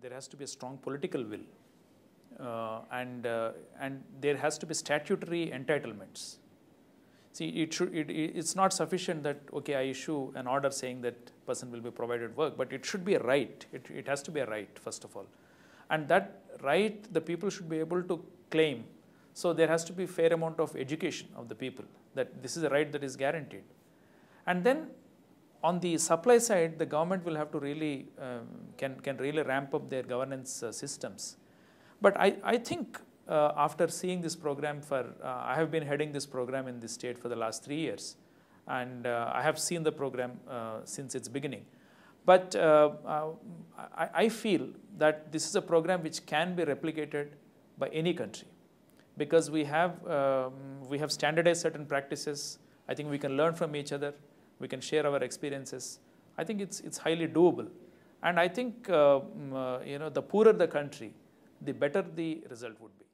there has to be a strong political will. Uh, and uh, and there has to be statutory entitlements. See, it should it, it's not sufficient that okay, I issue an order saying that person will be provided work, but it should be a right. It it has to be a right first of all, and that right the people should be able to claim. So there has to be fair amount of education of the people that this is a right that is guaranteed, and then on the supply side, the government will have to really, um, can, can really ramp up their governance uh, systems. But I, I think uh, after seeing this program for, uh, I have been heading this program in this state for the last three years. And uh, I have seen the program uh, since its beginning. But uh, I, I feel that this is a program which can be replicated by any country. Because we have, um, we have standardized certain practices. I think we can learn from each other we can share our experiences. I think it's, it's highly doable. And I think, uh, uh you know, the poorer the country, the better the result would be.